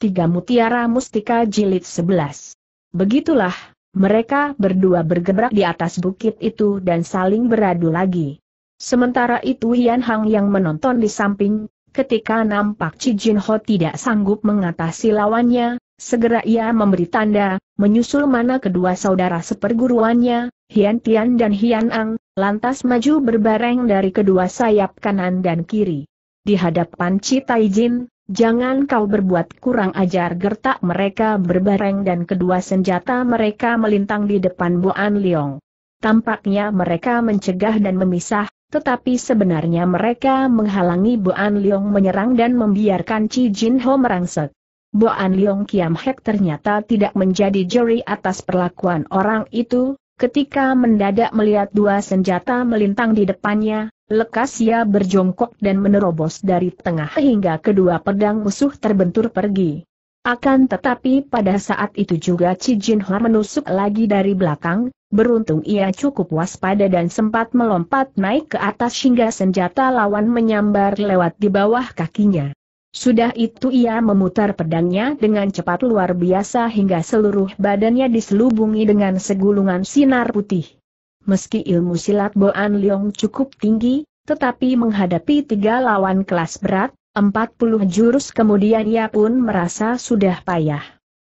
Tiga Mutiara Mustika Jilid 11. Begitulah, mereka berdua bergerak di atas bukit itu dan saling beradu lagi. Sementara itu Yan Hang yang menonton di samping, ketika nampak Ci Jin Ho tidak sanggup mengatasi lawannya, segera ia memberi tanda, menyusul mana kedua saudara seperguruannya, Hian Tian dan Hian Ang, lantas maju berbareng dari kedua sayap kanan dan kiri. Di hadapan Ci Jin. Jangan kau berbuat kurang ajar gertak mereka berbareng dan kedua senjata mereka melintang di depan An Liong. Tampaknya mereka mencegah dan memisah, tetapi sebenarnya mereka menghalangi An Liong menyerang dan membiarkan Chi Jin Ho merangsek. Boan Liong Kiam Hek ternyata tidak menjadi juri atas perlakuan orang itu, ketika mendadak melihat dua senjata melintang di depannya, Lekas ia berjongkok dan menerobos dari tengah hingga kedua pedang musuh terbentur pergi. Akan tetapi pada saat itu juga Jin Ho menusuk lagi dari belakang, beruntung ia cukup waspada dan sempat melompat naik ke atas hingga senjata lawan menyambar lewat di bawah kakinya. Sudah itu ia memutar pedangnya dengan cepat luar biasa hingga seluruh badannya diselubungi dengan segulungan sinar putih. Meski ilmu silat Boan Leong cukup tinggi, tetapi menghadapi tiga lawan kelas berat, 40 jurus kemudian ia pun merasa sudah payah.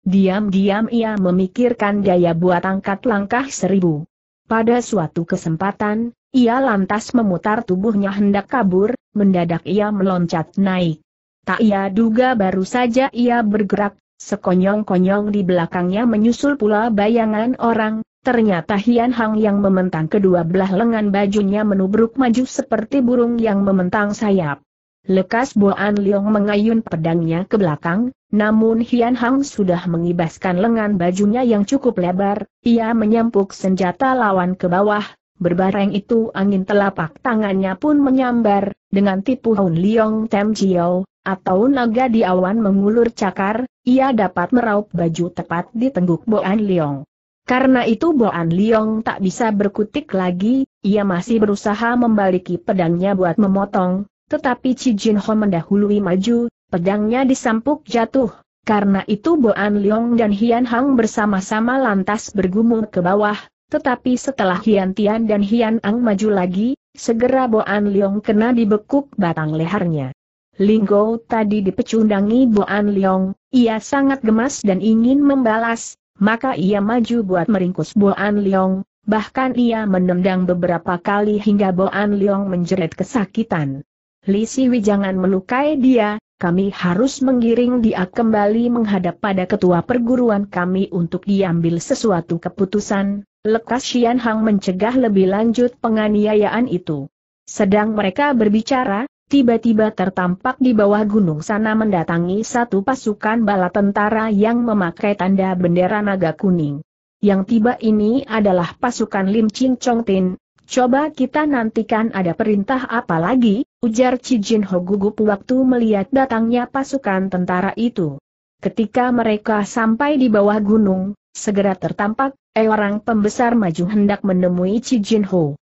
Diam-diam ia memikirkan daya buat angkat langkah seribu. Pada suatu kesempatan, ia lantas memutar tubuhnya hendak kabur, mendadak ia meloncat naik. Tak ia duga baru saja ia bergerak, sekonyong-konyong di belakangnya menyusul pula bayangan orang, Ternyata Hian Hang yang mementang kedua belah lengan bajunya menubruk maju seperti burung yang mementang sayap. Lekas Boan Liong mengayun pedangnya ke belakang, namun Hian Hang sudah mengibaskan lengan bajunya yang cukup lebar, ia menyampuk senjata lawan ke bawah, berbareng itu angin telapak tangannya pun menyambar, dengan tipu Hun Liong Tem Jiao, atau naga di awan mengulur cakar, ia dapat meraup baju tepat di tengguk Boan Liong. Karena itu Boan Liong tak bisa berkutik lagi, ia masih berusaha membaliki pedangnya buat memotong, tetapi Chi Jin Ho mendahului maju, pedangnya disampuk jatuh. Karena itu Boan Liong dan Hian Hang bersama-sama lantas bergumul ke bawah, tetapi setelah Hian Tian dan Hian Ang maju lagi, segera Boan Liong kena dibekuk batang lehernya. Linggo tadi dipecundangi Boan Liong, ia sangat gemas dan ingin membalas, maka ia maju buat meringkus Boan Leong, bahkan ia menendang beberapa kali hingga Boan Leong menjerit kesakitan. Li Siwi jangan melukai dia, kami harus menggiring dia kembali menghadap pada ketua perguruan kami untuk diambil sesuatu keputusan, lekas Xian Hang mencegah lebih lanjut penganiayaan itu. Sedang mereka berbicara, tiba-tiba tertampak di bawah gunung sana mendatangi satu pasukan bala tentara yang memakai tanda bendera naga kuning. Yang tiba ini adalah pasukan Lim Ching Chong Tin. Coba kita nantikan ada perintah apa lagi, ujar Cijin Ho gugup waktu melihat datangnya pasukan tentara itu. Ketika mereka sampai di bawah gunung, segera tertampak, eh orang pembesar maju hendak menemui Cijin Ho.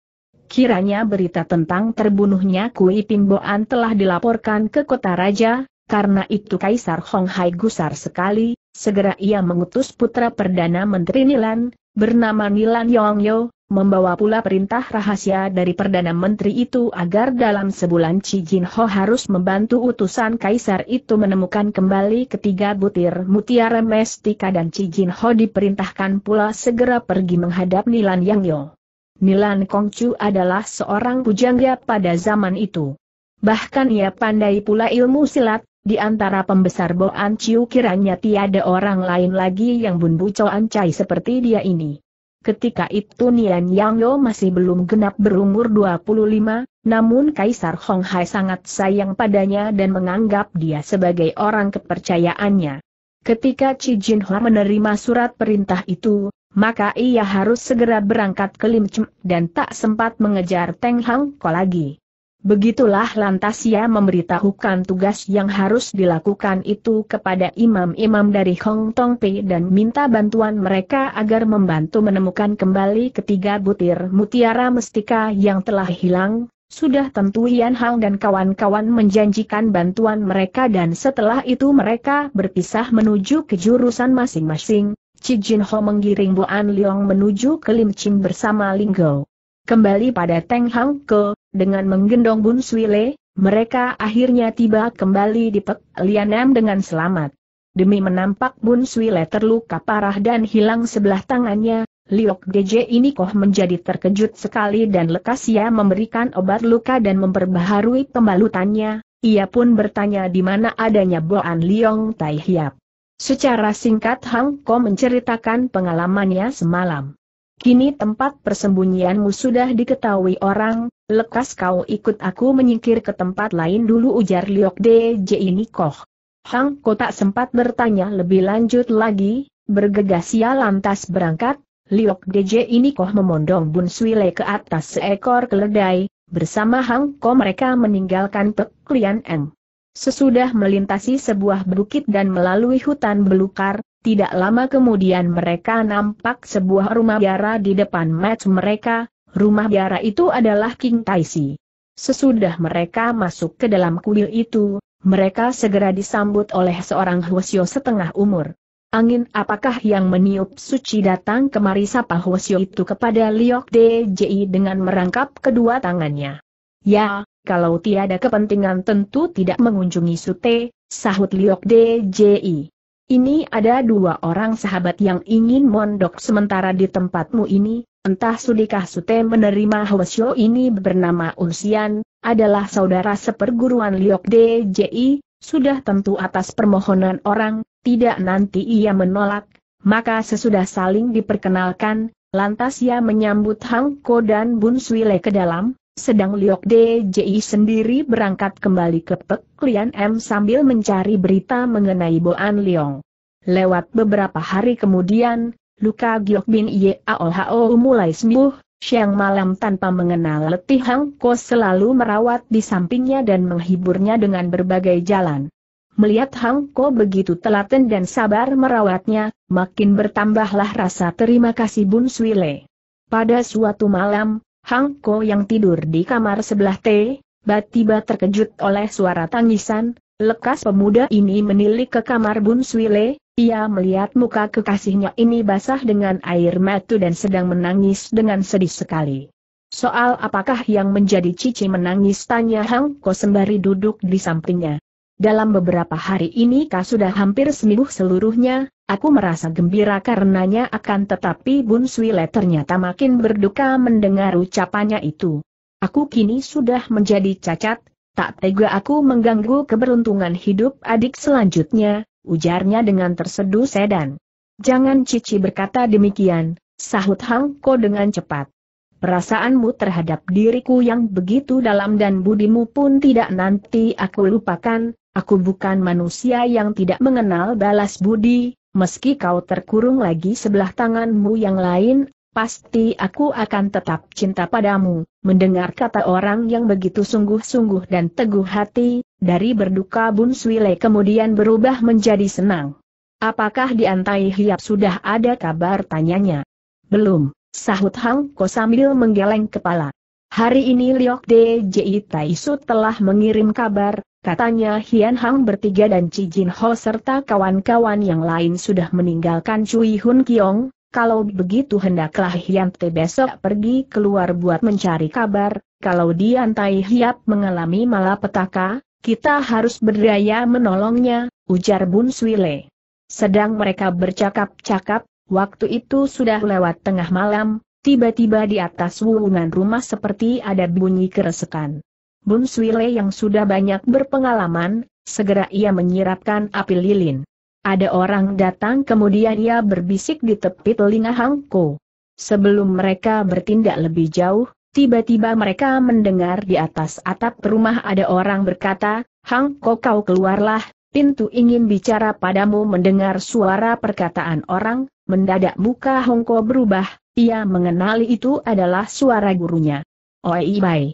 Kiranya berita tentang terbunuhnya Kui Pimboan telah dilaporkan ke kota raja, karena itu Kaisar Hong Hai gusar sekali, segera ia mengutus putra Perdana Menteri Nilan, bernama Nilan Yongyo, membawa pula perintah rahasia dari Perdana Menteri itu agar dalam sebulan Chi Jin Ho harus membantu utusan Kaisar itu menemukan kembali ketiga butir mutiara mestika dan Chi Jin Ho diperintahkan pula segera pergi menghadap Nilan Yongyo. Milan Kongcu adalah seorang pujangga pada zaman itu. Bahkan ia pandai pula ilmu silat, di antara pembesar Boan Chiu kiranya tiada orang lain lagi yang Bun Bu Chai seperti dia ini. Ketika itu Nian Yang Yo masih belum genap berumur 25, namun Kaisar Hong Hai sangat sayang padanya dan menganggap dia sebagai orang kepercayaannya. Ketika Chi Jin Hua menerima surat perintah itu, maka ia harus segera berangkat ke Lim Chum dan tak sempat mengejar Teng Hang Ko lagi. Begitulah lantas ia memberitahukan tugas yang harus dilakukan itu kepada imam-imam dari Hong Tong Pei dan minta bantuan mereka agar membantu menemukan kembali ketiga butir mutiara mestika yang telah hilang, sudah tentu Yan Hang dan kawan-kawan menjanjikan bantuan mereka dan setelah itu mereka berpisah menuju ke jurusan masing-masing. Cijin Jin Ho menggiring An Liang menuju ke Lim Chin bersama Ling Go. Kembali pada Teng Hang Ke, dengan menggendong Bun Sui Le, mereka akhirnya tiba kembali di Pek Lianam dengan selamat. Demi menampak Bun Sui Le terluka parah dan hilang sebelah tangannya, Liok DJ ini Koh menjadi terkejut sekali dan lekas ia memberikan obat luka dan memperbaharui pembalutannya, ia pun bertanya di mana adanya Boan Liong Tai Hiap. Secara singkat Hang Ko menceritakan pengalamannya semalam. Kini tempat persembunyianmu sudah diketahui orang, lekas kau ikut aku menyingkir ke tempat lain dulu ujar Liok DJ ini Koh. Hang Ko tak sempat bertanya lebih lanjut lagi, bergegas ia lantas berangkat, Liok DJ ini koh memondong Bun Suile ke atas seekor keledai, bersama Hang Ko mereka meninggalkan Pek Lian Eng. Sesudah melintasi sebuah bukit dan melalui hutan belukar, tidak lama kemudian mereka nampak sebuah rumah biara di depan match mereka, rumah biara itu adalah King Taisi. Sesudah mereka masuk ke dalam kuil itu, mereka segera disambut oleh seorang Hwasyo setengah umur. Angin apakah yang meniup suci datang kemari sapa Hwasyo itu kepada Liok DJI dengan merangkap kedua tangannya. Ya, kalau tiada kepentingan tentu tidak mengunjungi Sute, sahut Liok DJI. Ini ada dua orang sahabat yang ingin mondok sementara di tempatmu ini, entah sudikah Sute menerima Hwasyo ini bernama Unsian, adalah saudara seperguruan Liok DJI, sudah tentu atas permohonan orang, tidak nanti ia menolak, maka sesudah saling diperkenalkan, lantas ia menyambut Hang Ko dan Bun Sui Le ke dalam, sedang Liok DJI sendiri berangkat kembali ke Pek Lian M sambil mencari berita mengenai Boan Leong. Lewat beberapa hari kemudian, luka Giok Bin Yeaohao mulai sembuh, siang malam tanpa mengenal letih Hang Ko selalu merawat di sampingnya dan menghiburnya dengan berbagai jalan. Melihat Hang Ko begitu telaten dan sabar merawatnya, makin bertambahlah rasa terima kasih Bun Swile. Pada suatu malam, Hang Ko yang tidur di kamar sebelah T, tiba-tiba terkejut oleh suara tangisan, lekas pemuda ini menilik ke kamar Bun Swile, ia melihat muka kekasihnya ini basah dengan air mata dan sedang menangis dengan sedih sekali. Soal apakah yang menjadi cici menangis tanya Hang Ko sembari duduk di sampingnya. Dalam beberapa hari ini kau sudah hampir sembuh seluruhnya, aku merasa gembira karenanya akan tetapi Bun Swile ternyata makin berduka mendengar ucapannya itu. Aku kini sudah menjadi cacat, tak tega aku mengganggu keberuntungan hidup adik selanjutnya, ujarnya dengan terseduh sedan. Jangan Cici berkata demikian, sahut Hang Ko dengan cepat. Perasaanmu terhadap diriku yang begitu dalam dan budimu pun tidak nanti aku lupakan, Aku bukan manusia yang tidak mengenal balas budi, meski kau terkurung lagi sebelah tanganmu yang lain, pasti aku akan tetap cinta padamu. Mendengar kata orang yang begitu sungguh-sungguh dan teguh hati, dari berduka Bun Swile kemudian berubah menjadi senang. Apakah di Antai Hiap sudah ada kabar tanyanya? Belum, sahut Hang Ko sambil menggeleng kepala. Hari ini Liok DJI Taisu telah mengirim kabar, Katanya Hian Hang bertiga dan Chi Jin Ho serta kawan-kawan yang lain sudah meninggalkan Cui Hun Kiong, kalau begitu hendaklah Hian Te besok pergi keluar buat mencari kabar, kalau Dian Tai Hiap mengalami malapetaka, kita harus berdaya menolongnya, ujar Bun Swile. Sedang mereka bercakap-cakap, waktu itu sudah lewat tengah malam, tiba-tiba di atas wulungan rumah seperti ada bunyi keresekan. Bun Swile yang sudah banyak berpengalaman, segera ia menyiratkan api lilin. Ada orang datang kemudian ia berbisik di tepi telinga Hang Ko. Sebelum mereka bertindak lebih jauh, tiba-tiba mereka mendengar di atas atap rumah ada orang berkata, Hang Ko kau keluarlah, pintu ingin bicara padamu mendengar suara perkataan orang, mendadak muka Hong Ko berubah, ia mengenali itu adalah suara gurunya. Oi bai.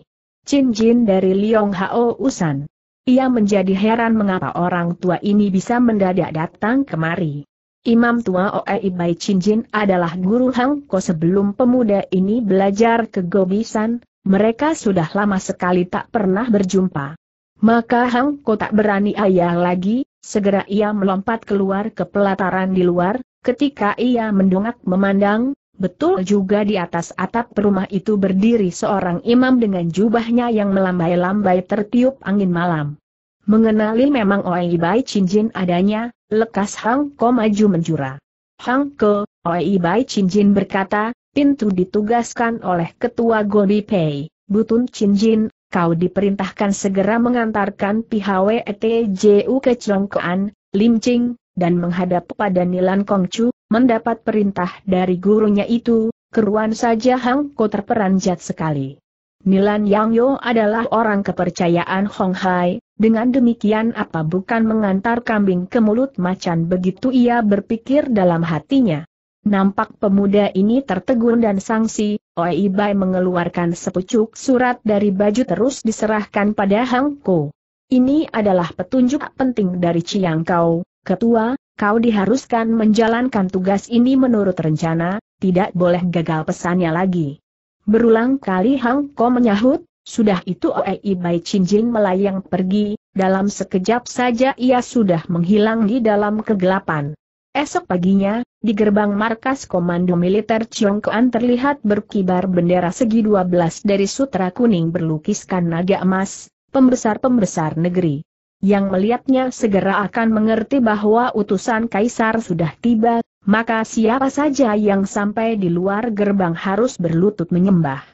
Chin Jin dari Liong Hao Usan. Ia menjadi heran mengapa orang tua ini bisa mendadak datang kemari. Imam tua Oei Bai Chin Jin adalah guru Hang Ko sebelum pemuda ini belajar kegobisan, mereka sudah lama sekali tak pernah berjumpa. Maka Hang Ko tak berani ayah lagi, segera ia melompat keluar ke pelataran di luar, ketika ia mendongak memandang, Betul juga di atas atap rumah itu berdiri seorang imam dengan jubahnya yang melambai-lambai tertiup angin malam. Mengenali memang Oei Bai Jin adanya, lekas Hang Ko maju menjura. Hang Ko, Oi Bai Jin berkata, pintu ditugaskan oleh ketua Gobi Pei, Butun Chin Jin, kau diperintahkan segera mengantarkan PHWETJU ke Lim Ching dan menghadap pada Nilan Kongcu, mendapat perintah dari gurunya itu, keruan saja Hang Ko terperanjat sekali. Nilan Yang Yo adalah orang kepercayaan Hong Hai, dengan demikian apa bukan mengantar kambing ke mulut macan begitu ia berpikir dalam hatinya. Nampak pemuda ini tertegun dan sangsi, Oi Bai mengeluarkan sepucuk surat dari baju terus diserahkan pada Hang Ko. Ini adalah petunjuk penting dari Chiang Kau, Ketua, kau diharuskan menjalankan tugas ini menurut rencana, tidak boleh gagal pesannya lagi. Berulang kali Hang Ko menyahut, sudah itu Oei Bai Jin melayang pergi, dalam sekejap saja ia sudah menghilang di dalam kegelapan. Esok paginya, di gerbang markas komando militer Chiongkoan terlihat berkibar bendera segi 12 dari sutra kuning berlukiskan naga emas, pembesar-pembesar negeri yang melihatnya segera akan mengerti bahwa utusan kaisar sudah tiba, maka siapa saja yang sampai di luar gerbang harus berlutut menyembah.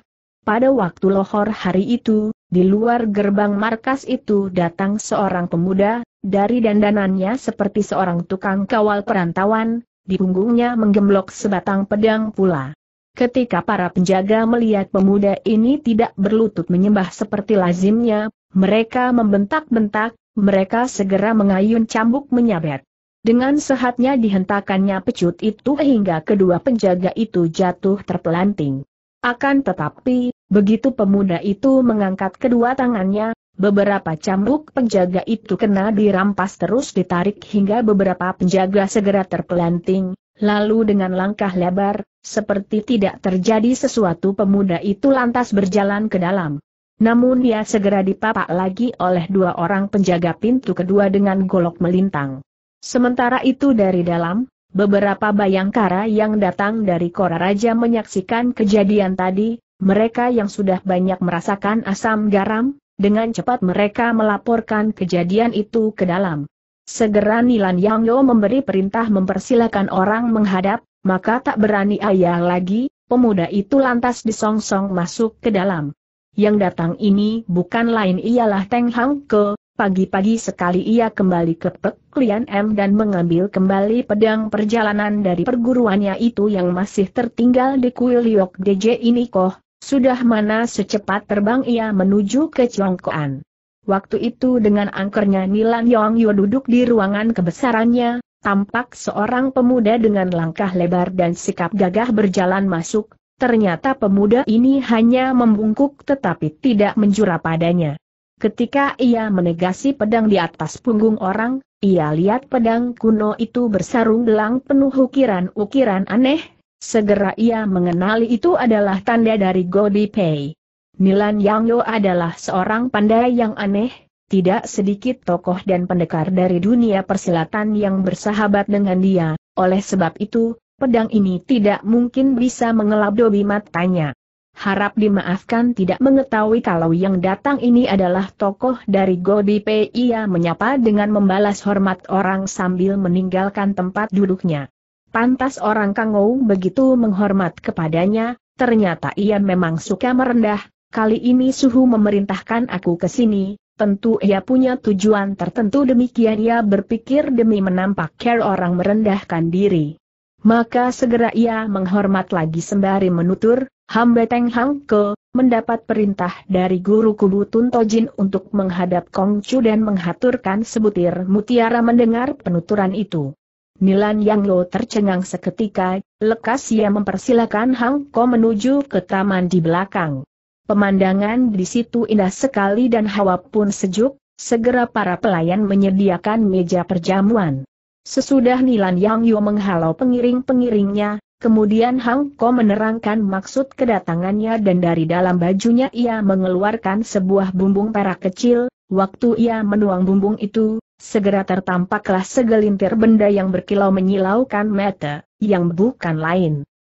Pada waktu lohor hari itu, di luar gerbang markas itu datang seorang pemuda, dari dandanannya seperti seorang tukang kawal perantauan, di punggungnya menggemblok sebatang pedang pula. Ketika para penjaga melihat pemuda ini tidak berlutut menyembah seperti lazimnya, mereka membentak-bentak, mereka segera mengayun cambuk menyabet. Dengan sehatnya dihentakannya pecut itu hingga kedua penjaga itu jatuh terpelanting. Akan tetapi, begitu pemuda itu mengangkat kedua tangannya, beberapa cambuk penjaga itu kena dirampas terus ditarik hingga beberapa penjaga segera terpelanting, lalu dengan langkah lebar, seperti tidak terjadi sesuatu pemuda itu lantas berjalan ke dalam. Namun dia segera dipapak lagi oleh dua orang penjaga pintu kedua dengan golok melintang. Sementara itu dari dalam, beberapa bayangkara yang datang dari Kora Raja menyaksikan kejadian tadi, mereka yang sudah banyak merasakan asam garam, dengan cepat mereka melaporkan kejadian itu ke dalam. Segera Nilan Yang Yo memberi perintah mempersilahkan orang menghadap, maka tak berani ayah lagi, pemuda itu lantas disongsong masuk ke dalam yang datang ini bukan lain ialah Teng Hang Ke, pagi-pagi sekali ia kembali ke Pek Lian M dan mengambil kembali pedang perjalanan dari perguruannya itu yang masih tertinggal di kuil Yok DJ ini kok. sudah mana secepat terbang ia menuju ke Chongkoan. Waktu itu dengan angkernya Nilan Yong Yu duduk di ruangan kebesarannya, tampak seorang pemuda dengan langkah lebar dan sikap gagah berjalan masuk, Ternyata pemuda ini hanya membungkuk tetapi tidak menjura padanya. Ketika ia menegasi pedang di atas punggung orang, ia lihat pedang kuno itu bersarung gelang penuh ukiran-ukiran aneh, segera ia mengenali itu adalah tanda dari Godi Pei. Nilan Yo adalah seorang pandai yang aneh, tidak sedikit tokoh dan pendekar dari dunia persilatan yang bersahabat dengan dia, oleh sebab itu, pedang ini tidak mungkin bisa dobi matanya. Harap dimaafkan tidak mengetahui kalau yang datang ini adalah tokoh dari Gobi P. ia menyapa dengan membalas hormat orang sambil meninggalkan tempat duduknya. Pantas orang Kangou begitu menghormat kepadanya, ternyata ia memang suka merendah, kali ini suhu memerintahkan aku ke sini, tentu ia punya tujuan tertentu demikian ia berpikir demi menampak care orang merendahkan diri. Maka segera ia menghormat lagi sembari menutur, hamba Teng Hang Ke, mendapat perintah dari guru kubu Tuntojin untuk menghadap Kong Chu dan menghaturkan sebutir mutiara mendengar penuturan itu. Nilan Yang Lo tercengang seketika, lekas ia mempersilakan Hang Ko menuju ke taman di belakang. Pemandangan di situ indah sekali dan hawa pun sejuk, segera para pelayan menyediakan meja perjamuan. Sesudah Nilan Yang Yu menghalau pengiring-pengiringnya, kemudian Hang Ko menerangkan maksud kedatangannya dan dari dalam bajunya ia mengeluarkan sebuah bumbung perak kecil, waktu ia menuang bumbung itu, segera tertampaklah segelintir benda yang berkilau menyilaukan mata, yang bukan lain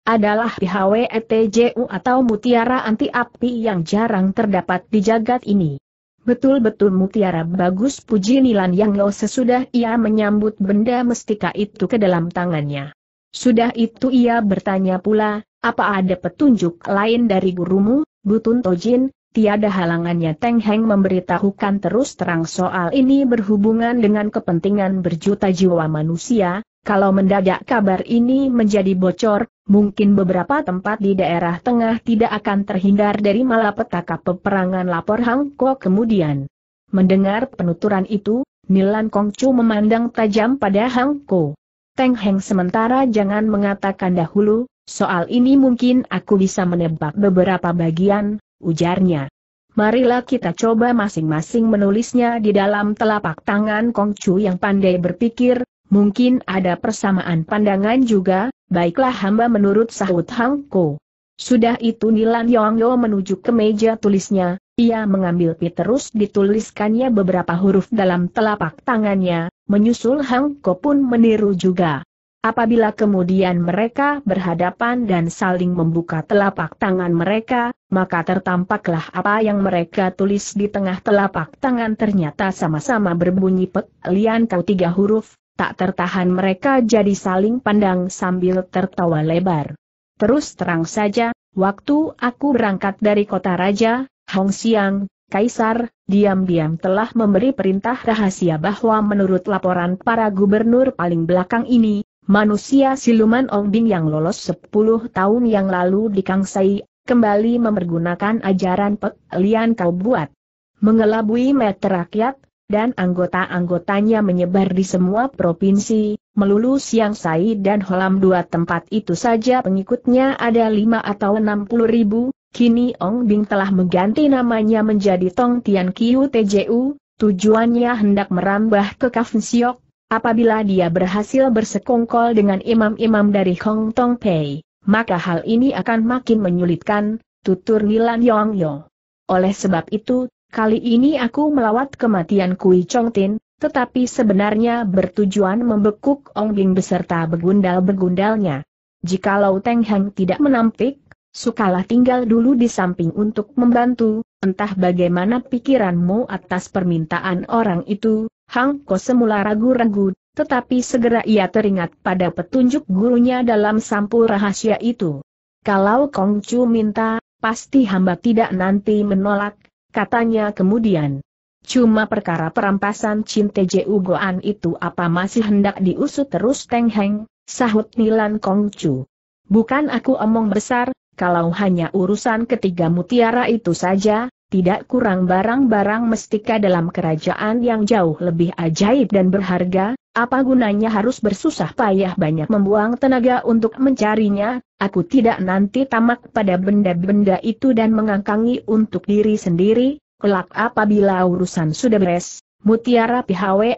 adalah PHWETJU atau mutiara anti api yang jarang terdapat di jagat ini. Betul-betul mutiara bagus puji Nilan Yang Lo sesudah ia menyambut benda mestika itu ke dalam tangannya. Sudah itu ia bertanya pula, apa ada petunjuk lain dari gurumu, Butun Tojin, tiada halangannya Teng Heng memberitahukan terus terang soal ini berhubungan dengan kepentingan berjuta jiwa manusia, kalau mendadak kabar ini menjadi bocor, mungkin beberapa tempat di daerah tengah tidak akan terhindar dari malapetaka peperangan lapor Hang Kuo kemudian. Mendengar penuturan itu, Nilan Kongcu memandang tajam pada Hang Kuo. Teng Heng sementara jangan mengatakan dahulu, soal ini mungkin aku bisa menebak beberapa bagian, ujarnya. Marilah kita coba masing-masing menulisnya di dalam telapak tangan Kongcu yang pandai berpikir, Mungkin ada persamaan pandangan juga, baiklah hamba menurut sahut Hang Ko. Sudah itu Nilan Yong Yo menuju ke meja tulisnya, ia mengambil pi terus dituliskannya beberapa huruf dalam telapak tangannya, menyusul Hang Ko pun meniru juga. Apabila kemudian mereka berhadapan dan saling membuka telapak tangan mereka, maka tertampaklah apa yang mereka tulis di tengah telapak tangan ternyata sama-sama berbunyi pek lian kau tiga huruf, Tak tertahan mereka jadi saling pandang sambil tertawa lebar. Terus terang saja, waktu aku berangkat dari kota raja, Hong Xiang, Kaisar, diam-diam telah memberi perintah rahasia bahwa menurut laporan para gubernur paling belakang ini, manusia siluman Ong Bing yang lolos 10 tahun yang lalu di Kangsai, kembali memergunakan ajaran Pek Kau Buat. Mengelabui meter rakyat, dan anggota-anggotanya menyebar di semua provinsi, melulu Siang Sai dan Holam dua tempat itu saja pengikutnya ada lima atau enam puluh ribu, kini Ong Bing telah mengganti namanya menjadi Tong Tian Kiu TJU, tujuannya hendak merambah ke Kafn Siok, apabila dia berhasil bersekongkol dengan imam-imam dari Hong Tong Pei, maka hal ini akan makin menyulitkan, tutur Nilan Yong Yong. Oleh sebab itu, Kali ini aku melawat kematian Kui Tin, tetapi sebenarnya bertujuan membekuk Ong Bing beserta begundal-begundalnya. Jikalau Teng Hang tidak menampik, sukalah tinggal dulu di samping untuk membantu, entah bagaimana pikiranmu atas permintaan orang itu, Hang Ko semula ragu-ragu, tetapi segera ia teringat pada petunjuk gurunya dalam sampul rahasia itu. Kalau Kong Chu minta, pasti hamba tidak nanti menolak, katanya kemudian. Cuma perkara perampasan Cinte Ju Goan itu apa masih hendak diusut terus Teng Heng, sahut Nilan Kong Chu. Bukan aku omong besar, kalau hanya urusan ketiga mutiara itu saja, tidak kurang barang-barang mestika dalam kerajaan yang jauh lebih ajaib dan berharga, apa gunanya harus bersusah payah banyak membuang tenaga untuk mencarinya, aku tidak nanti tamak pada benda-benda itu dan mengangkangi untuk diri sendiri, kelak apabila urusan sudah beres, mutiara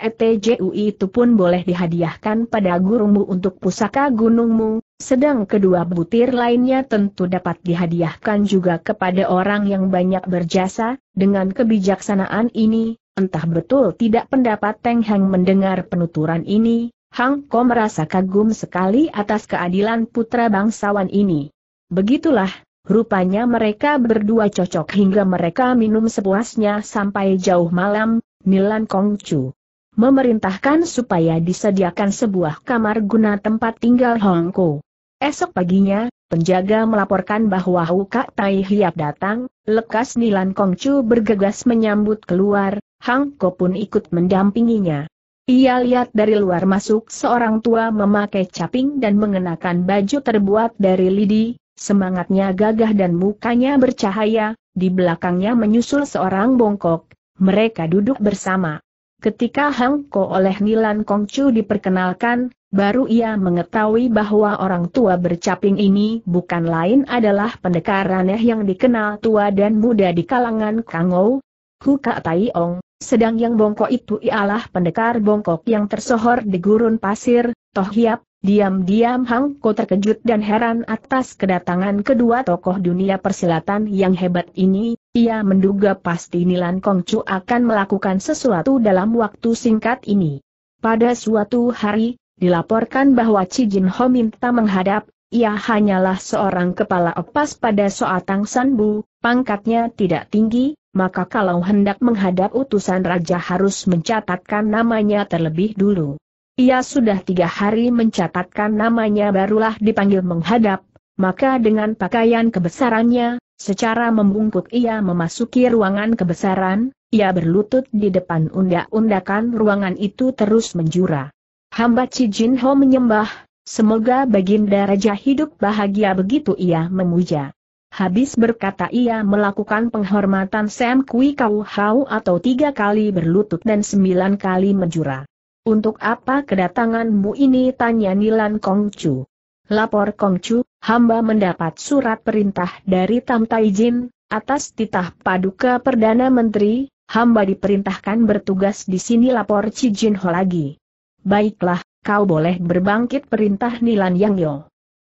etjui itu pun boleh dihadiahkan pada gurumu untuk pusaka gunungmu, sedang kedua butir lainnya tentu dapat dihadiahkan juga kepada orang yang banyak berjasa, dengan kebijaksanaan ini, Entah betul tidak pendapat Teng Hang mendengar penuturan ini, Hang Ko merasa kagum sekali atas keadilan putra bangsawan ini. Begitulah, rupanya mereka berdua cocok hingga mereka minum sepuasnya sampai jauh malam, Nilan Kongcu. Memerintahkan supaya disediakan sebuah kamar guna tempat tinggal Hong Ko. Esok paginya, penjaga melaporkan bahwa Hukak Tai Hiap datang, lekas Nilan Kongcu bergegas menyambut keluar, Hang Ko pun ikut mendampinginya. Ia lihat dari luar masuk seorang tua memakai caping dan mengenakan baju terbuat dari lidi, semangatnya gagah dan mukanya bercahaya, di belakangnya menyusul seorang bongkok, mereka duduk bersama. Ketika Hang Ko oleh Nilan Kongcu diperkenalkan, baru ia mengetahui bahwa orang tua bercaping ini bukan lain adalah pendekar aneh yang dikenal tua dan muda di kalangan Kangou, Tai Ong. Sedang yang bongkok itu ialah pendekar bongkok yang tersohor di gurun pasir, toh hiap, diam-diam Hang Ko terkejut dan heran atas kedatangan kedua tokoh dunia persilatan yang hebat ini, ia menduga pasti Nilan Kongcu akan melakukan sesuatu dalam waktu singkat ini. Pada suatu hari, dilaporkan bahwa Cijin Ho minta menghadap ia hanyalah seorang kepala opas pada Soatang Sanbu, pangkatnya tidak tinggi, maka kalau hendak menghadap utusan raja harus mencatatkan namanya terlebih dulu. Ia sudah tiga hari mencatatkan namanya barulah dipanggil menghadap, maka dengan pakaian kebesarannya, secara membungkuk ia memasuki ruangan kebesaran, ia berlutut di depan undak-undakan ruangan itu terus menjura. Hamba Cijin Ho menyembah, semoga baginda raja hidup bahagia begitu ia memuja. Habis berkata ia melakukan penghormatan Sam Kui Kau Hau atau tiga kali berlutut dan sembilan kali menjura. Untuk apa kedatanganmu ini tanya Nilan Kongcu. Lapor Kongcu, hamba mendapat surat perintah dari Tam Taijin, atas titah Paduka Perdana Menteri, hamba diperintahkan bertugas di sini lapor Cijin Ho lagi. Baiklah, kau boleh berbangkit perintah Nilan Yang Yong.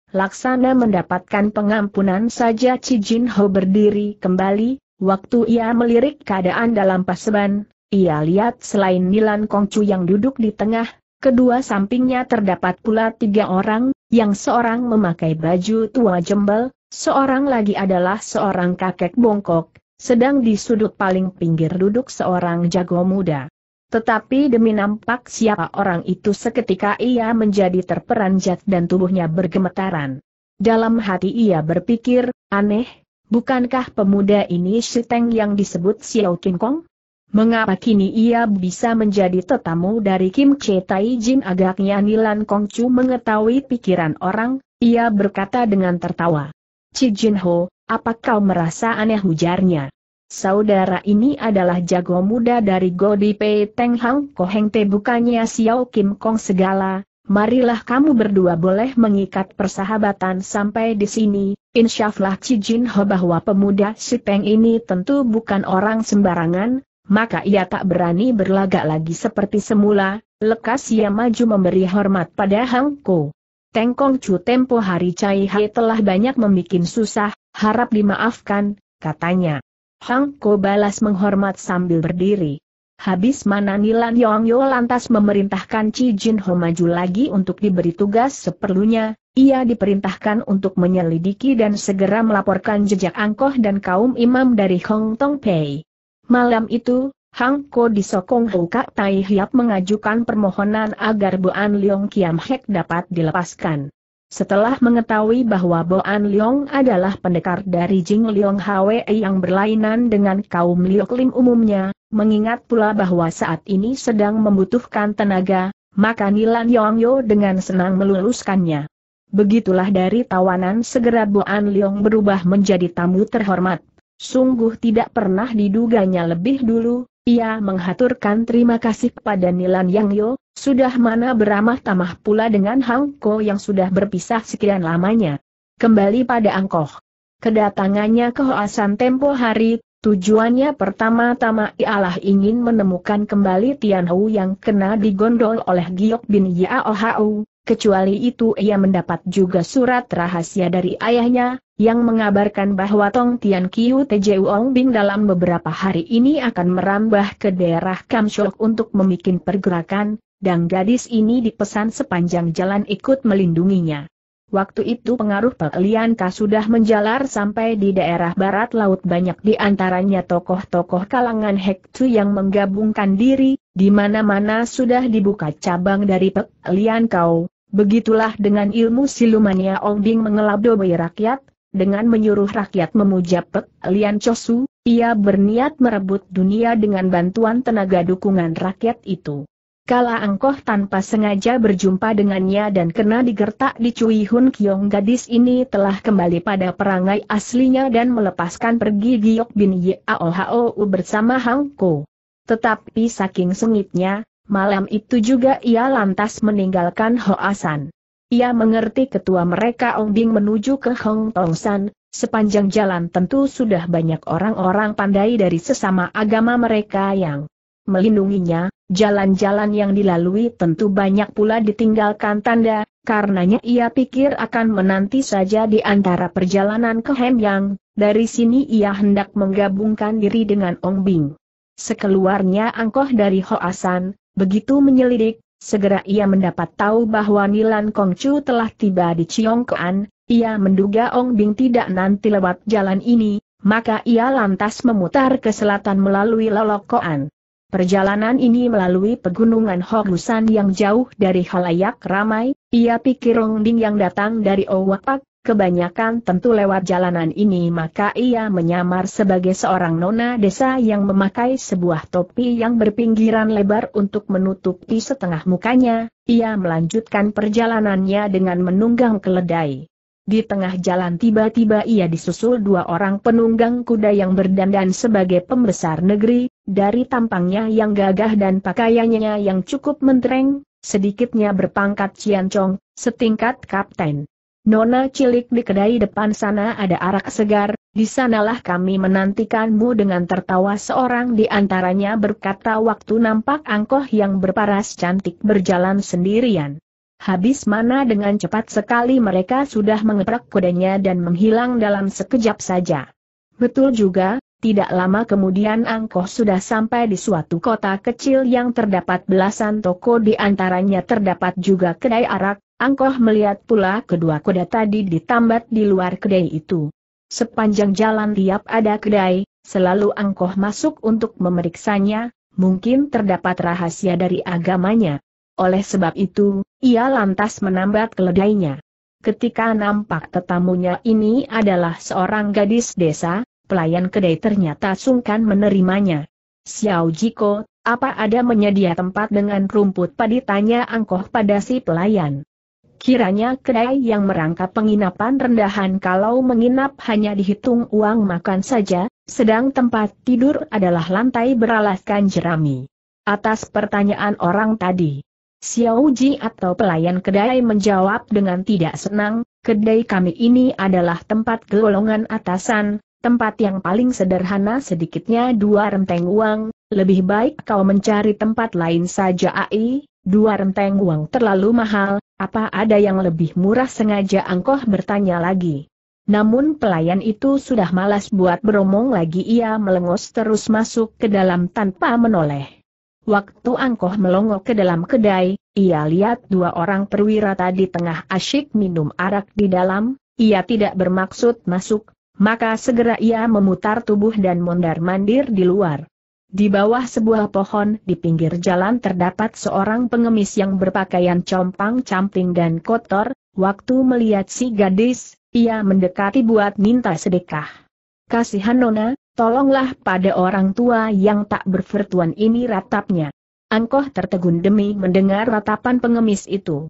Laksana mendapatkan pengampunan saja Cijin Ho berdiri kembali, waktu ia melirik keadaan dalam paseban, ia lihat selain Nilan Kongcu yang duduk di tengah, kedua sampingnya terdapat pula tiga orang, yang seorang memakai baju tua jembel, seorang lagi adalah seorang kakek bongkok, sedang di sudut paling pinggir duduk seorang jago muda. Tetapi demi nampak siapa orang itu seketika ia menjadi terperanjat dan tubuhnya bergemetaran. Dalam hati ia berpikir, aneh, bukankah pemuda ini Shiteng yang disebut Xiao Qingkong? Kong? Mengapa kini ia bisa menjadi tetamu dari Kim Che Tai Jin agaknya Nilan Kong Chu mengetahui pikiran orang, ia berkata dengan tertawa. Chi Jin Ho, apa kau merasa aneh hujarnya? Saudara ini adalah jago muda dari Godi Pei Teng Hang Koheng Te bukannya Xiao Kim Kong segala, marilah kamu berdua boleh mengikat persahabatan sampai di sini, insyaflah Ci Jin Ho bahwa pemuda si Peng ini tentu bukan orang sembarangan, maka ia tak berani berlagak lagi seperti semula, lekas ia maju memberi hormat pada Hang Ko. Teng Kong Chu tempo hari Cai Hai telah banyak membuat susah, harap dimaafkan, katanya. Hang Ko balas menghormat sambil berdiri. Habis mana Nilan Yong Yo lantas memerintahkan Chi Jin Ho maju lagi untuk diberi tugas seperlunya, ia diperintahkan untuk menyelidiki dan segera melaporkan jejak angkoh dan kaum imam dari Hong Tong Pei. Malam itu, Hang Ko disokong Sokong Ho Kak Tai Hiap mengajukan permohonan agar Bu An Leong Kiam Hek dapat dilepaskan. Setelah mengetahui bahwa Boan Leong adalah pendekar dari Jing Leong Hwe yang berlainan dengan kaum Lim umumnya, mengingat pula bahwa saat ini sedang membutuhkan tenaga, maka Nilan Yo dengan senang meluluskannya. Begitulah dari tawanan segera Boan Leong berubah menjadi tamu terhormat. Sungguh tidak pernah diduganya lebih dulu, ia menghaturkan terima kasih kepada Nilan Yang Yo, sudah mana beramah tamah pula dengan Hang Ko yang sudah berpisah sekian lamanya. Kembali pada Angkoh. Kedatangannya ke Hoasan tempo hari, tujuannya pertama-tama ialah ingin menemukan kembali Tian Hou yang kena digondol oleh Giok bin Yao Hau, kecuali itu ia mendapat juga surat rahasia dari ayahnya, yang mengabarkan bahwa Tong Tian Kiu Tju Ong Bing dalam beberapa hari ini akan merambah ke daerah Kamshok untuk memikin pergerakan, dan gadis ini dipesan sepanjang jalan ikut melindunginya. Waktu itu pengaruh Pelianka sudah menjalar sampai di daerah barat laut banyak di antaranya tokoh-tokoh kalangan Hektu yang menggabungkan diri, di mana-mana sudah dibuka cabang dari Kau. Begitulah dengan ilmu silumannya Ong mengelabdo bayi rakyat, dengan menyuruh rakyat memuja Pek Lian Chosu, ia berniat merebut dunia dengan bantuan tenaga dukungan rakyat itu. Kala Angkoh tanpa sengaja berjumpa dengannya dan kena digertak di Cui Hun Kiong gadis ini telah kembali pada perangai aslinya dan melepaskan pergi Giok Bin Yao Hou bersama Hang Ko. Tetapi saking sengitnya, malam itu juga ia lantas meninggalkan Hoasan. Ia mengerti ketua mereka Ong Bing menuju ke Hong Tong San, sepanjang jalan tentu sudah banyak orang-orang pandai dari sesama agama mereka yang melindunginya, jalan-jalan yang dilalui tentu banyak pula ditinggalkan tanda, karenanya ia pikir akan menanti saja di antara perjalanan ke Hemyang, dari sini ia hendak menggabungkan diri dengan Ong Bing. Sekeluarnya angkoh dari Hoasan, begitu menyelidik, Segera ia mendapat tahu bahwa Nilan Kongcu telah tiba di Ciongkoan, ia menduga Ong Bing tidak nanti lewat jalan ini, maka ia lantas memutar ke selatan melalui Lolokoan. Perjalanan ini melalui pegunungan Hokusan yang jauh dari halayak ramai, ia pikir Ong Bing yang datang dari Owapak kebanyakan tentu lewat jalanan ini maka ia menyamar sebagai seorang nona desa yang memakai sebuah topi yang berpinggiran lebar untuk menutupi setengah mukanya, ia melanjutkan perjalanannya dengan menunggang keledai. Di tengah jalan tiba-tiba ia disusul dua orang penunggang kuda yang berdandan sebagai pembesar negeri, dari tampangnya yang gagah dan pakaiannya yang cukup mentereng, sedikitnya berpangkat ciancong, setingkat kapten. Nona cilik di kedai depan sana ada arak segar, di sanalah kami menantikanmu dengan tertawa seorang di antaranya berkata waktu nampak angkoh yang berparas cantik berjalan sendirian. Habis mana dengan cepat sekali mereka sudah mengeprak kudanya dan menghilang dalam sekejap saja. Betul juga, tidak lama kemudian Angkoh sudah sampai di suatu kota kecil yang terdapat belasan toko di antaranya terdapat juga kedai arak, Angkoh melihat pula kedua kuda tadi ditambat di luar kedai itu. Sepanjang jalan tiap ada kedai, selalu Angkoh masuk untuk memeriksanya, mungkin terdapat rahasia dari agamanya. Oleh sebab itu, ia lantas menambat keledainya. Ketika nampak tetamunya ini adalah seorang gadis desa, pelayan kedai ternyata sungkan menerimanya. Xiao Jiko, apa ada menyedia tempat dengan rumput padi tanya angkoh pada si pelayan. Kiranya kedai yang merangkap penginapan rendahan kalau menginap hanya dihitung uang makan saja, sedang tempat tidur adalah lantai beralaskan jerami. Atas pertanyaan orang tadi, Xiao Ji atau pelayan kedai menjawab dengan tidak senang, kedai kami ini adalah tempat golongan atasan, tempat yang paling sederhana sedikitnya dua renteng uang, lebih baik kau mencari tempat lain saja AI, dua renteng uang terlalu mahal, apa ada yang lebih murah sengaja Angkoh bertanya lagi. Namun pelayan itu sudah malas buat beromong lagi ia melengos terus masuk ke dalam tanpa menoleh. Waktu Angkoh melongo ke dalam kedai, ia lihat dua orang perwira tadi tengah asyik minum arak di dalam, ia tidak bermaksud masuk, maka segera ia memutar tubuh dan mondar-mandir di luar. Di bawah sebuah pohon di pinggir jalan terdapat seorang pengemis yang berpakaian compang-camping dan kotor, waktu melihat si gadis, ia mendekati buat minta sedekah. Kasihan Nona, tolonglah pada orang tua yang tak berfertuan ini ratapnya. Angkoh tertegun demi mendengar ratapan pengemis itu.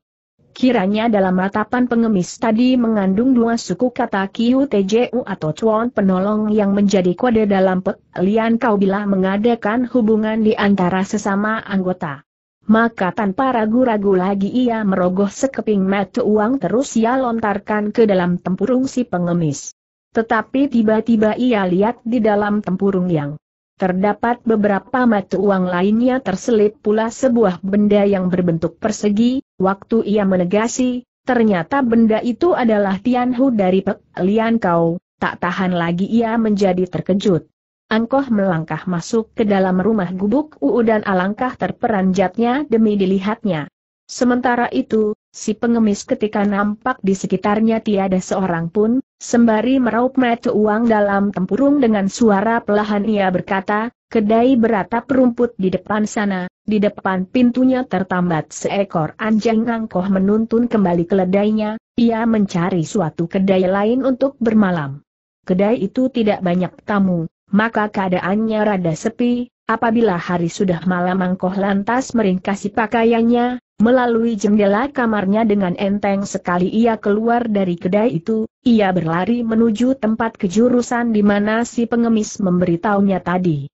Kiranya dalam matapan pengemis tadi mengandung dua suku kata QTJU atau cuan penolong yang menjadi kode dalam pelian kau bila mengadakan hubungan di antara sesama anggota. Maka tanpa ragu-ragu lagi ia merogoh sekeping mata uang terus ia lontarkan ke dalam tempurung si pengemis. Tetapi tiba-tiba ia lihat di dalam tempurung yang Terdapat beberapa mata uang lainnya terselip pula sebuah benda yang berbentuk persegi, waktu ia menegasi, ternyata benda itu adalah Tianhu dari Pek Lian Kau, tak tahan lagi ia menjadi terkejut. Angkoh melangkah masuk ke dalam rumah gubuk Uu dan alangkah terperanjatnya demi dilihatnya. Sementara itu, si pengemis ketika nampak di sekitarnya tiada seorang pun, sembari meraup mata uang dalam tempurung dengan suara pelahan ia berkata, kedai beratap rumput di depan sana, di depan pintunya tertambat seekor anjing angkoh menuntun kembali keledainya, ia mencari suatu kedai lain untuk bermalam. Kedai itu tidak banyak tamu, maka keadaannya rada sepi, Apabila hari sudah malam Angkoh lantas meringkasi pakaiannya, melalui jendela kamarnya dengan enteng sekali ia keluar dari kedai itu, ia berlari menuju tempat kejurusan di mana si pengemis memberitahunya tadi.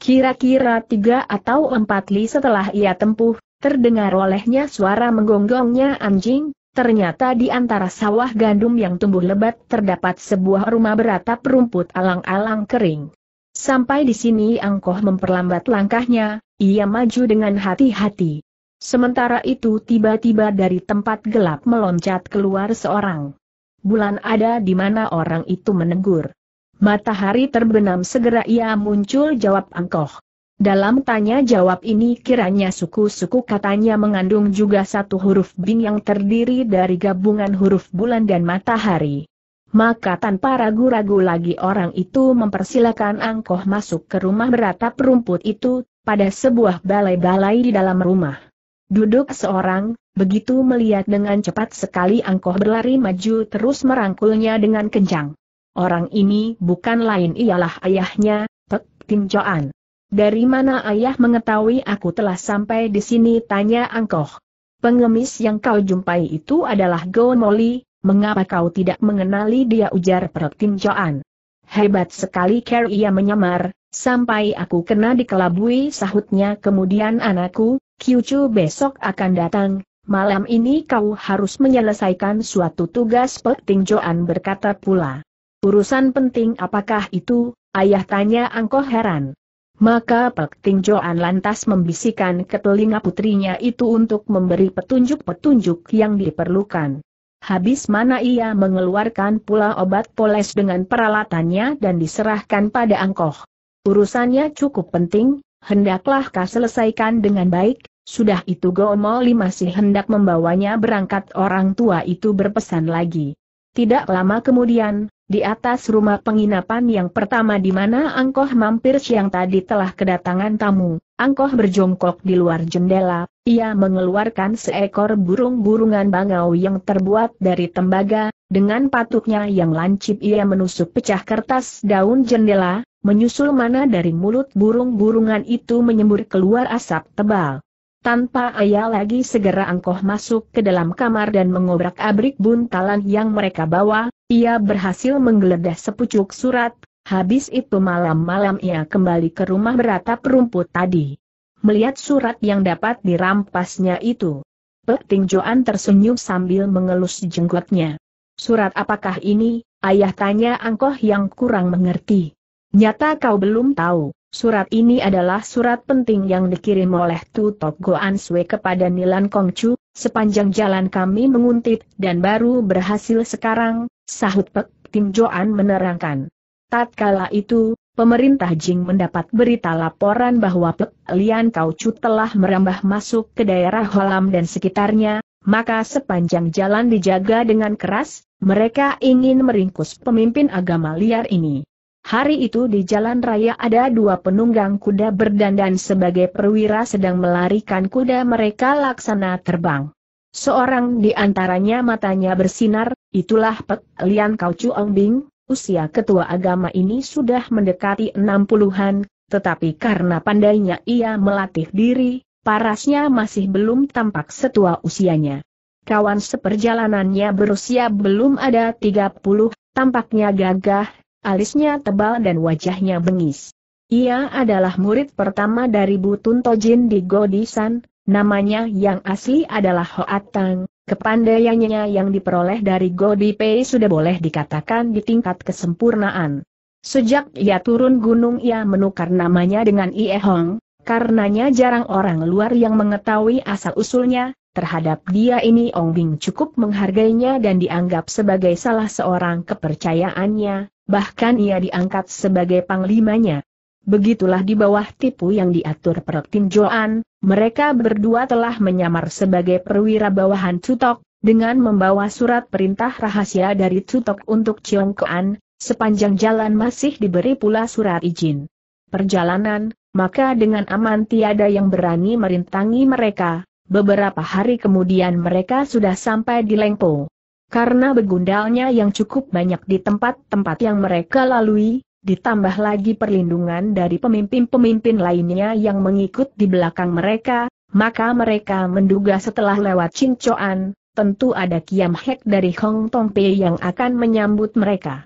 Kira-kira tiga atau empat li setelah ia tempuh, terdengar olehnya suara menggonggongnya anjing, ternyata di antara sawah gandum yang tumbuh lebat terdapat sebuah rumah beratap rumput alang-alang kering. Sampai di sini Angkoh memperlambat langkahnya, ia maju dengan hati-hati. Sementara itu tiba-tiba dari tempat gelap meloncat keluar seorang. Bulan ada di mana orang itu menegur. Matahari terbenam segera ia muncul jawab Angkoh. Dalam tanya jawab ini kiranya suku-suku katanya mengandung juga satu huruf bing yang terdiri dari gabungan huruf bulan dan matahari maka tanpa ragu-ragu lagi orang itu mempersilakan Angkoh masuk ke rumah beratap rumput itu, pada sebuah balai-balai di dalam rumah. Duduk seorang, begitu melihat dengan cepat sekali Angkoh berlari maju terus merangkulnya dengan kencang. Orang ini bukan lain ialah ayahnya, Pek Kim Joan. Dari mana ayah mengetahui aku telah sampai di sini tanya Angkoh. Pengemis yang kau jumpai itu adalah Go Moli, mengapa kau tidak mengenali dia ujar perut Kim Joan. Hebat sekali Ker ia menyamar, sampai aku kena dikelabui sahutnya kemudian anakku, Chu, besok akan datang, malam ini kau harus menyelesaikan suatu tugas penting Joan berkata pula. Urusan penting apakah itu, ayah tanya Angko heran. Maka Pek Ting Joan lantas membisikkan ke telinga putrinya itu untuk memberi petunjuk-petunjuk yang diperlukan habis mana ia mengeluarkan pula obat poles dengan peralatannya dan diserahkan pada angkoh. Urusannya cukup penting, hendaklah kau selesaikan dengan baik, sudah itu Gomoli masih hendak membawanya berangkat orang tua itu berpesan lagi. Tidak lama kemudian, di atas rumah penginapan yang pertama di mana Angkoh mampir siang tadi telah kedatangan tamu, Angkoh berjongkok di luar jendela, ia mengeluarkan seekor burung-burungan bangau yang terbuat dari tembaga, dengan patuknya yang lancip ia menusuk pecah kertas daun jendela, menyusul mana dari mulut burung-burungan itu menyembur keluar asap tebal. Tanpa ayah lagi segera angkoh masuk ke dalam kamar dan mengobrak-abrik buntalan yang mereka bawa, ia berhasil menggeledah sepucuk surat, habis itu malam-malam ia kembali ke rumah beratap rumput tadi. Melihat surat yang dapat dirampasnya itu, Pek Joan tersenyum sambil mengelus jenggotnya. Surat apakah ini, ayah tanya angkoh yang kurang mengerti. Nyata kau belum tahu. Surat ini adalah surat penting yang dikirim oleh Tu Goan Sue kepada Nilan Kongcu, sepanjang jalan kami menguntit dan baru berhasil sekarang, sahut Pek Tim Joan menerangkan. Tatkala itu, pemerintah Jing mendapat berita laporan bahwa Pek Lian Kongcu telah merambah masuk ke daerah Holam dan sekitarnya, maka sepanjang jalan dijaga dengan keras, mereka ingin meringkus pemimpin agama liar ini. Hari itu di jalan raya ada dua penunggang kuda berdandan sebagai perwira sedang melarikan kuda mereka laksana terbang. Seorang di antaranya matanya bersinar, itulah Pek Lian Kau Ong Bing, usia ketua agama ini sudah mendekati enam puluhan, tetapi karena pandainya ia melatih diri, parasnya masih belum tampak setua usianya. Kawan seperjalanannya berusia belum ada 30, tampaknya gagah, alisnya tebal dan wajahnya bengis. Ia adalah murid pertama dari Butun Tojin di Godisan, namanya yang asli adalah Hoatang, kepandaiannya yang diperoleh dari Godipei sudah boleh dikatakan di tingkat kesempurnaan. Sejak ia turun gunung ia menukar namanya dengan Iehong, karenanya jarang orang luar yang mengetahui asal-usulnya, terhadap dia ini Ong Bing cukup menghargainya dan dianggap sebagai salah seorang kepercayaannya, bahkan ia diangkat sebagai panglimanya. Begitulah di bawah tipu yang diatur Joan, mereka berdua telah menyamar sebagai perwira bawahan Cutok, dengan membawa surat perintah rahasia dari Cutok untuk Ciongkoan, sepanjang jalan masih diberi pula surat izin. Perjalanan, maka dengan aman tiada yang berani merintangi mereka, beberapa hari kemudian mereka sudah sampai di Lengpo. Karena begundalnya yang cukup banyak di tempat-tempat yang mereka lalui, ditambah lagi perlindungan dari pemimpin-pemimpin lainnya yang mengikut di belakang mereka, maka mereka menduga setelah lewat Cincoan, tentu ada Kiam Hek dari Hong Tong Pei yang akan menyambut mereka.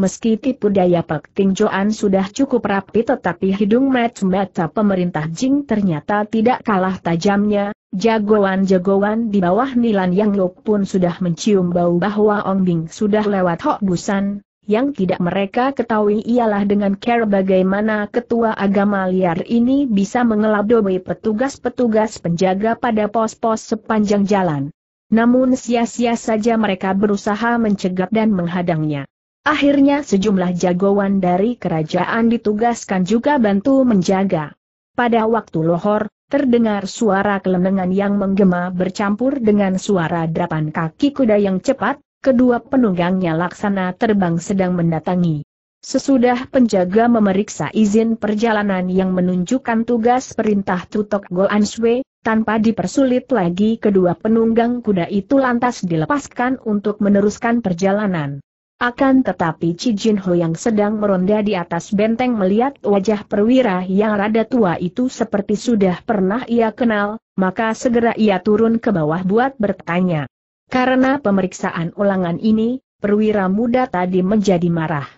Meski tipu daya Pak Ting Joan sudah cukup rapi tetapi hidung mata-mata pemerintah Jing ternyata tidak kalah tajamnya, jagoan-jagoan di bawah Nilan Yang Lok pun sudah mencium bau bahwa Ong Bing sudah lewat Hok Busan, yang tidak mereka ketahui ialah dengan care bagaimana ketua agama liar ini bisa mengelabui petugas-petugas penjaga pada pos-pos sepanjang jalan. Namun sia-sia saja mereka berusaha mencegat dan menghadangnya. Akhirnya sejumlah jagoan dari kerajaan ditugaskan juga bantu menjaga. Pada waktu lohor, terdengar suara kelenengan yang menggema bercampur dengan suara drapan kaki kuda yang cepat, kedua penunggangnya laksana terbang sedang mendatangi. Sesudah penjaga memeriksa izin perjalanan yang menunjukkan tugas perintah Tutok Goanswe, tanpa dipersulit lagi kedua penunggang kuda itu lantas dilepaskan untuk meneruskan perjalanan. Akan tetapi Chi Jin Ho yang sedang meronda di atas benteng melihat wajah perwira yang rada tua itu seperti sudah pernah ia kenal, maka segera ia turun ke bawah buat bertanya. Karena pemeriksaan ulangan ini, perwira muda tadi menjadi marah.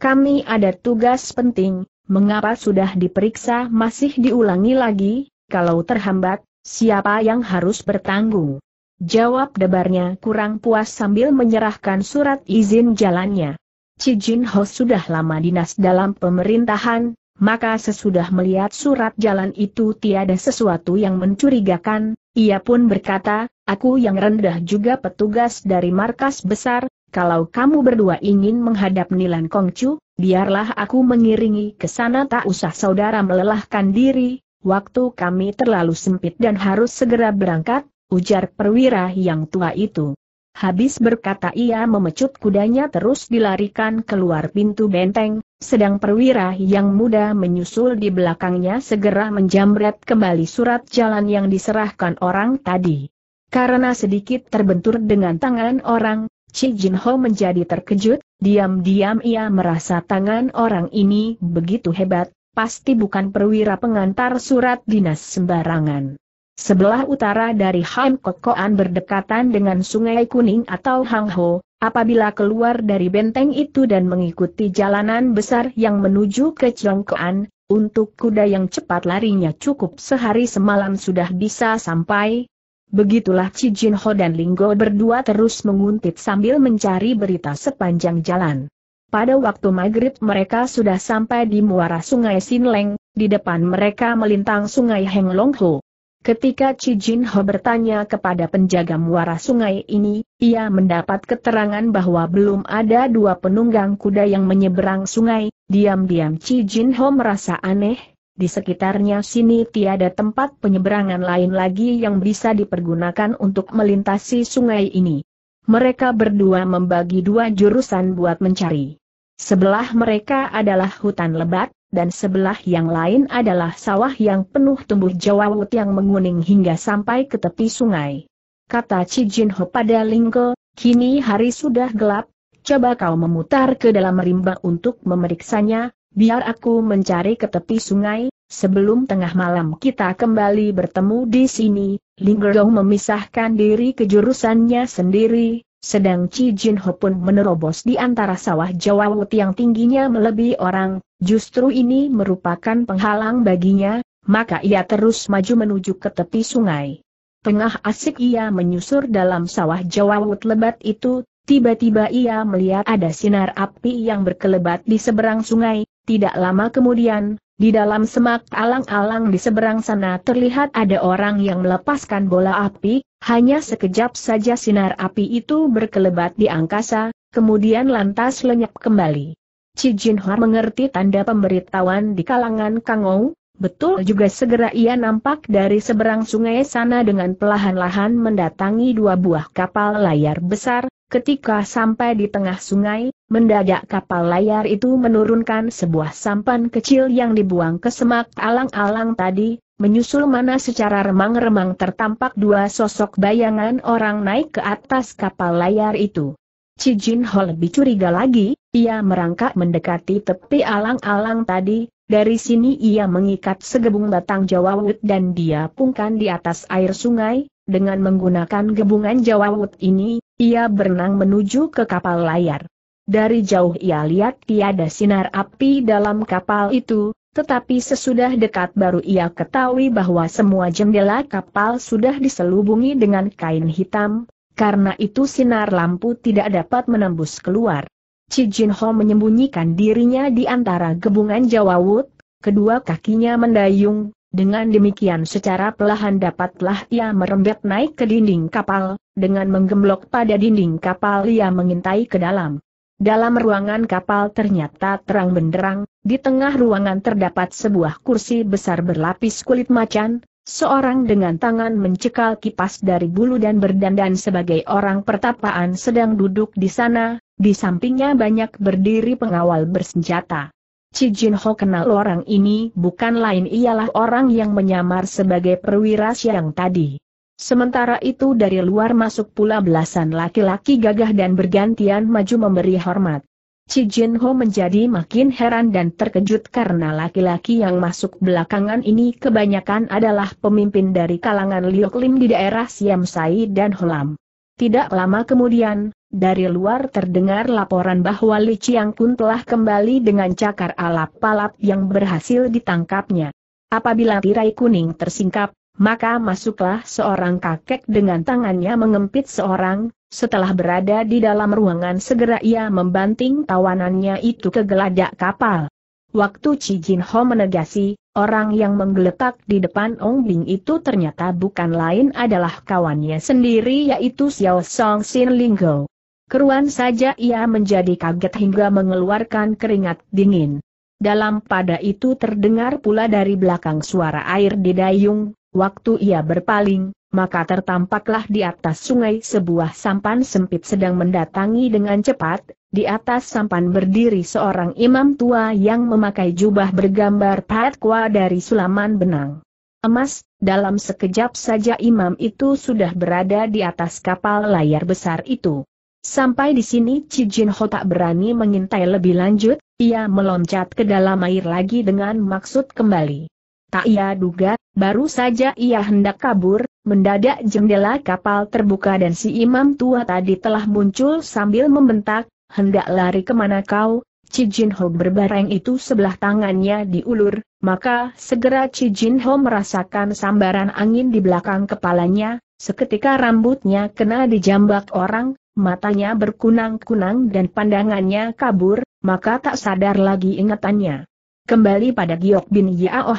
Kami ada tugas penting, mengapa sudah diperiksa masih diulangi lagi, kalau terhambat, siapa yang harus bertanggung? Jawab debarnya kurang puas sambil menyerahkan surat izin jalannya. Ci Jin Ho sudah lama dinas dalam pemerintahan, maka sesudah melihat surat jalan itu tiada sesuatu yang mencurigakan, ia pun berkata, aku yang rendah juga petugas dari markas besar, kalau kamu berdua ingin menghadap Nilan Kongcu, biarlah aku mengiringi ke sana tak usah saudara melelahkan diri, waktu kami terlalu sempit dan harus segera berangkat, ujar perwira yang tua itu. Habis berkata ia memecut kudanya terus dilarikan keluar pintu benteng, sedang perwira yang muda menyusul di belakangnya segera menjamret kembali surat jalan yang diserahkan orang tadi. Karena sedikit terbentur dengan tangan orang, Chi Jin Ho menjadi terkejut, diam-diam ia merasa tangan orang ini begitu hebat, pasti bukan perwira pengantar surat dinas sembarangan. Sebelah utara dari Ham Kokoan berdekatan dengan Sungai Kuning atau Hang Ho. apabila keluar dari benteng itu dan mengikuti jalanan besar yang menuju ke Ciongkoan, untuk kuda yang cepat larinya cukup sehari semalam sudah bisa sampai. Begitulah Jin Ho dan Linggo berdua terus menguntit sambil mencari berita sepanjang jalan. Pada waktu maghrib mereka sudah sampai di muara sungai Sinleng, di depan mereka melintang sungai Long Ho. Ketika Chi Jin Ho bertanya kepada penjaga muara sungai ini, ia mendapat keterangan bahwa belum ada dua penunggang kuda yang menyeberang sungai, diam-diam Chi Jin Ho merasa aneh, di sekitarnya sini tiada tempat penyeberangan lain lagi yang bisa dipergunakan untuk melintasi sungai ini. Mereka berdua membagi dua jurusan buat mencari. Sebelah mereka adalah hutan lebat, dan sebelah yang lain adalah sawah yang penuh tumbuh jawawut yang menguning hingga sampai ke tepi sungai. Kata Cijin Ho pada Lingko, kini hari sudah gelap, coba kau memutar ke dalam rimba untuk memeriksanya, biar aku mencari ke tepi sungai, sebelum tengah malam kita kembali bertemu di sini, Lingko memisahkan diri ke jurusannya sendiri, sedang Chi Jin Ho pun menerobos di antara sawah jawa wut yang tingginya melebihi orang, justru ini merupakan penghalang baginya, maka ia terus maju menuju ke tepi sungai. Tengah asik ia menyusur dalam sawah jawa wut lebat itu, tiba-tiba ia melihat ada sinar api yang berkelebat di seberang sungai, tidak lama kemudian, di dalam semak alang-alang di seberang sana terlihat ada orang yang melepaskan bola api, hanya sekejap saja sinar api itu berkelebat di angkasa, kemudian lantas lenyap kembali. Ci Jinhua mengerti tanda pemberitahuan di kalangan Kangou, betul juga segera ia nampak dari seberang sungai sana dengan pelahan-lahan mendatangi dua buah kapal layar besar, ketika sampai di tengah sungai, mendadak kapal layar itu menurunkan sebuah sampan kecil yang dibuang ke semak alang-alang tadi, menyusul mana secara remang-remang tertampak dua sosok bayangan orang naik ke atas kapal layar itu. Ci Jin Ho lebih curiga lagi, ia merangkak mendekati tepi alang-alang tadi, dari sini ia mengikat segebung batang jawawut dan dia pungkan di atas air sungai, dengan menggunakan gebungan jawawut ini, ia berenang menuju ke kapal layar. Dari jauh ia lihat tiada sinar api dalam kapal itu, tetapi sesudah dekat baru ia ketahui bahwa semua jendela kapal sudah diselubungi dengan kain hitam, karena itu sinar lampu tidak dapat menembus keluar. Jin Ho menyembunyikan dirinya di antara gebungan Jawa Wut, kedua kakinya mendayung, dengan demikian secara perlahan dapatlah ia merembet naik ke dinding kapal, dengan menggemblok pada dinding kapal ia mengintai ke dalam. Dalam ruangan kapal ternyata terang benderang, di tengah ruangan terdapat sebuah kursi besar berlapis kulit macan, seorang dengan tangan mencekal kipas dari bulu dan berdandan sebagai orang pertapaan sedang duduk di sana, di sampingnya banyak berdiri pengawal bersenjata. Ci Jin Ho kenal orang ini bukan lain ialah orang yang menyamar sebagai perwira siang tadi. Sementara itu dari luar masuk pula belasan laki-laki gagah dan bergantian maju memberi hormat. Ci Jin Ho menjadi makin heran dan terkejut karena laki-laki yang masuk belakangan ini kebanyakan adalah pemimpin dari kalangan Liok Lim di daerah Siam Sai dan Holam. Tidak lama kemudian, dari luar terdengar laporan bahwa Li Chiang Kun telah kembali dengan cakar alap-alap yang berhasil ditangkapnya. Apabila tirai kuning tersingkap, maka masuklah seorang kakek dengan tangannya mengempit seorang, setelah berada di dalam ruangan segera ia membanting tawanannya itu ke geladak kapal. Waktu Chi Jin Ho menegasi, orang yang menggeletak di depan Ong Bing itu ternyata bukan lain adalah kawannya sendiri yaitu Xiao Song Sin Linggo. Keruan saja ia menjadi kaget hingga mengeluarkan keringat dingin. Dalam pada itu terdengar pula dari belakang suara air di dayung, Waktu ia berpaling, maka tertampaklah di atas sungai sebuah sampan sempit sedang mendatangi dengan cepat, di atas sampan berdiri seorang imam tua yang memakai jubah bergambar patkwa dari sulaman benang. Emas, dalam sekejap saja imam itu sudah berada di atas kapal layar besar itu. Sampai di sini Cijin Ho tak berani mengintai lebih lanjut, ia meloncat ke dalam air lagi dengan maksud kembali Tak ia duga, baru saja ia hendak kabur, mendadak jendela kapal terbuka dan si imam tua tadi telah muncul sambil membentak, hendak lari kemana kau, Cijin Ho berbareng itu sebelah tangannya diulur, maka segera Cijin Ho merasakan sambaran angin di belakang kepalanya, seketika rambutnya kena dijambak orang, matanya berkunang-kunang dan pandangannya kabur, maka tak sadar lagi ingatannya kembali pada Giok Bin Yao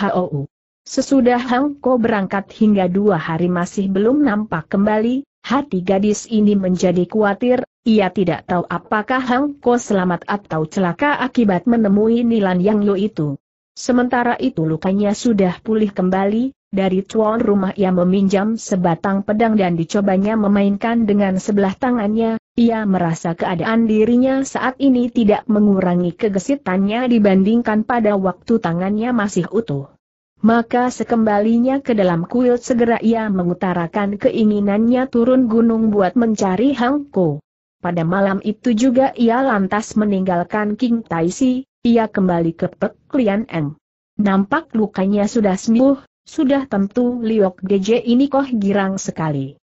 Sesudah Hang Ko berangkat hingga dua hari masih belum nampak kembali, hati gadis ini menjadi khawatir, ia tidak tahu apakah Hang Ko selamat atau celaka akibat menemui Nilan Yang Yo itu. Sementara itu lukanya sudah pulih kembali, dari tuan rumah ia meminjam sebatang pedang dan dicobanya memainkan dengan sebelah tangannya, ia merasa keadaan dirinya saat ini tidak mengurangi kegesitannya dibandingkan pada waktu tangannya masih utuh. Maka sekembalinya ke dalam kuil segera ia mengutarakan keinginannya turun gunung buat mencari Ko. Pada malam itu juga ia lantas meninggalkan King Tai Si, ia kembali ke Pek Lian Eng. Nampak lukanya sudah sembuh, sudah tentu Liok DJ ini kok girang sekali.